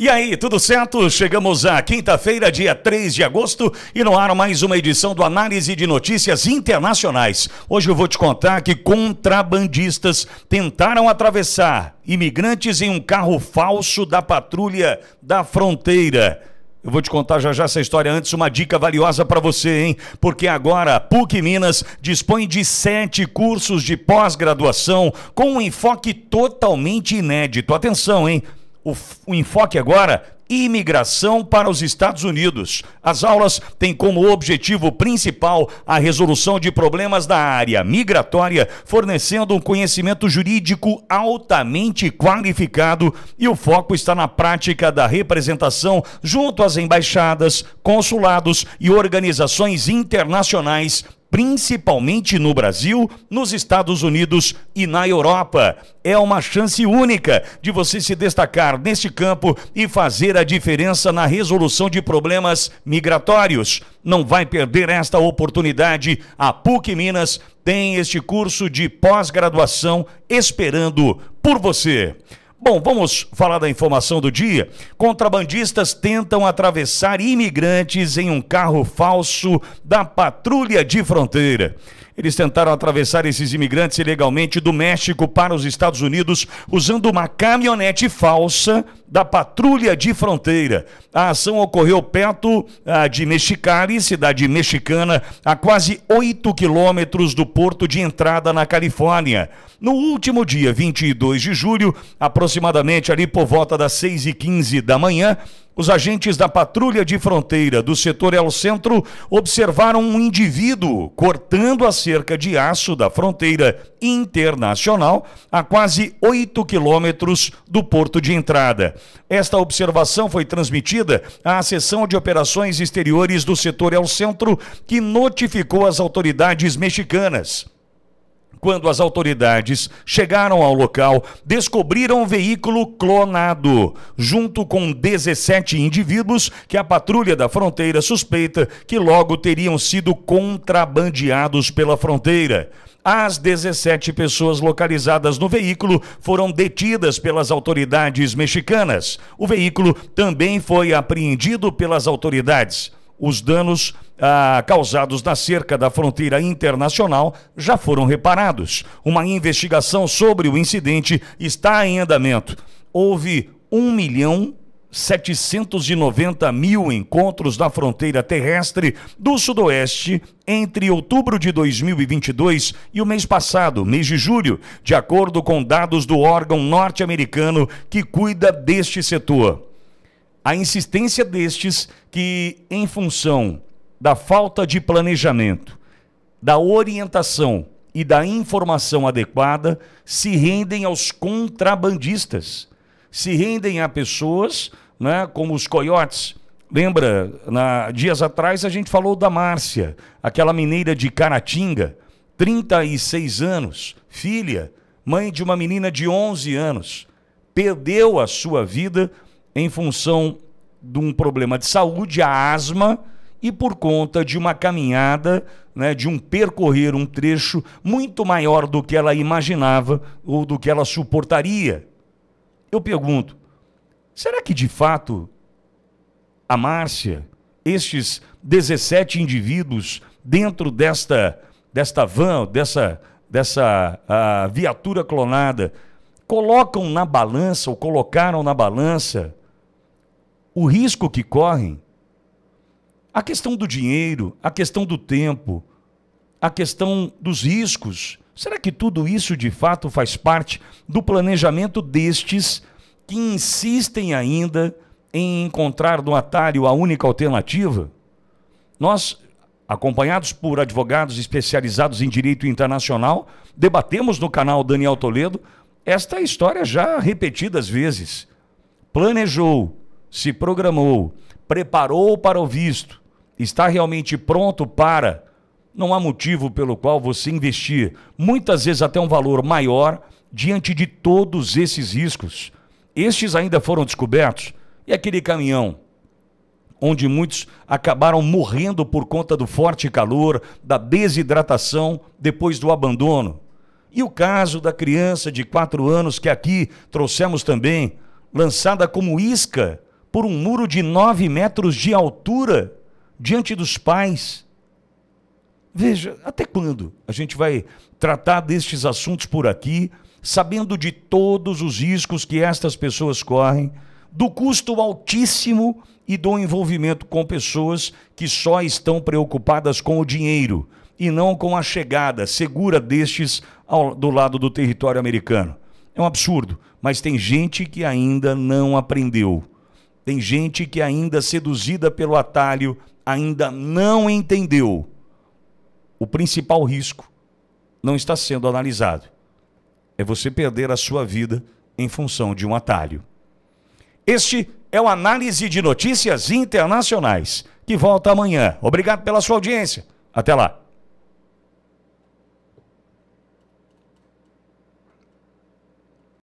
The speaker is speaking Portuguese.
E aí, tudo certo? Chegamos à quinta-feira, dia 3 de agosto, e no ar mais uma edição do Análise de Notícias Internacionais. Hoje eu vou te contar que contrabandistas tentaram atravessar imigrantes em um carro falso da patrulha da fronteira. Eu vou te contar já já essa história. Antes, uma dica valiosa para você, hein? Porque agora a PUC Minas dispõe de sete cursos de pós-graduação com um enfoque totalmente inédito. Atenção, hein? O, o enfoque agora imigração para os Estados Unidos. As aulas têm como objetivo principal a resolução de problemas da área migratória, fornecendo um conhecimento jurídico altamente qualificado e o foco está na prática da representação junto às embaixadas, consulados e organizações internacionais principalmente no Brasil, nos Estados Unidos e na Europa. É uma chance única de você se destacar neste campo e fazer a diferença na resolução de problemas migratórios. Não vai perder esta oportunidade. A PUC Minas tem este curso de pós-graduação esperando por você. Bom, vamos falar da informação do dia. Contrabandistas tentam atravessar imigrantes em um carro falso da patrulha de fronteira. Eles tentaram atravessar esses imigrantes ilegalmente do México para os Estados Unidos usando uma caminhonete falsa da Patrulha de Fronteira. A ação ocorreu perto ah, de Mexicali, cidade mexicana, a quase 8 quilômetros do porto de entrada na Califórnia. No último dia 22 de julho, aproximadamente ali por volta das 6 e 15 da manhã, os agentes da Patrulha de Fronteira do setor El Centro observaram um indivíduo cortando a cerca de aço da fronteira internacional a quase 8 quilômetros do porto de entrada. Esta observação foi transmitida à Seção de Operações Exteriores do Setor El Centro, que notificou as autoridades mexicanas. Quando as autoridades chegaram ao local, descobriram um veículo clonado, junto com 17 indivíduos que a patrulha da fronteira suspeita que logo teriam sido contrabandeados pela fronteira. As 17 pessoas localizadas no veículo foram detidas pelas autoridades mexicanas. O veículo também foi apreendido pelas autoridades. Os danos ah, causados na cerca da fronteira internacional já foram reparados. Uma investigação sobre o incidente está em andamento. Houve 1 milhão 790 mil encontros na fronteira terrestre do Sudoeste entre outubro de 2022 e o mês passado, mês de julho, de acordo com dados do órgão norte-americano que cuida deste setor. A insistência destes, que em função da falta de planejamento, da orientação e da informação adequada se rendem aos contrabandistas, se rendem a pessoas né, como os coiotes. Lembra, na, dias atrás a gente falou da Márcia, aquela mineira de Caratinga, 36 anos, filha, mãe de uma menina de 11 anos, perdeu a sua vida em função de um problema de saúde, a asma, e por conta de uma caminhada, né, de um percorrer um trecho muito maior do que ela imaginava ou do que ela suportaria. Eu pergunto, será que de fato a Márcia, estes 17 indivíduos dentro desta, desta van, dessa, dessa a ah, viatura clonada, colocam na balança ou colocaram na balança o risco que correm? A questão do dinheiro, a questão do tempo, a questão dos riscos. Será que tudo isso de fato faz parte do planejamento destes que insistem ainda em encontrar no atalho a única alternativa? Nós, acompanhados por advogados especializados em direito internacional, debatemos no canal Daniel Toledo esta história já repetidas vezes. Planejou, se programou, preparou para o visto, está realmente pronto para, não há motivo pelo qual você investir, muitas vezes até um valor maior, diante de todos esses riscos. Estes ainda foram descobertos. E aquele caminhão onde muitos acabaram morrendo por conta do forte calor, da desidratação depois do abandono. E o caso da criança de 4 anos que aqui trouxemos também, lançada como isca por um muro de 9 metros de altura diante dos pais. Veja, até quando a gente vai tratar destes assuntos por aqui, sabendo de todos os riscos que estas pessoas correm, do custo altíssimo e do envolvimento com pessoas que só estão preocupadas com o dinheiro e não com a chegada segura destes ao, do lado do território americano. É um absurdo, mas tem gente que ainda não aprendeu. Tem gente que ainda é seduzida pelo atalho ainda não entendeu o principal risco não está sendo analisado. É você perder a sua vida em função de um atalho. Este é o Análise de Notícias Internacionais, que volta amanhã. Obrigado pela sua audiência. Até lá.